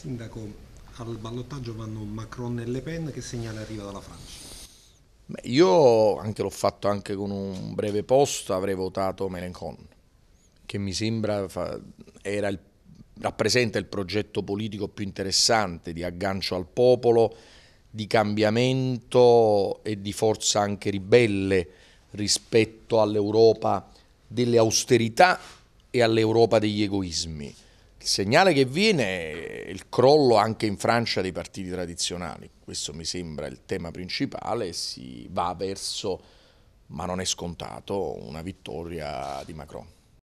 Sindaco, al ballottaggio vanno Macron e Le Pen, che segnale arriva dalla Francia? Beh, io l'ho fatto anche con un breve posto, avrei votato Mélenchon, che mi sembra fa, il, rappresenta il progetto politico più interessante di aggancio al popolo, di cambiamento e di forza anche ribelle rispetto all'Europa delle austerità e all'Europa degli egoismi. Il segnale che viene il crollo anche in Francia dei partiti tradizionali, questo mi sembra il tema principale, si va verso, ma non è scontato, una vittoria di Macron.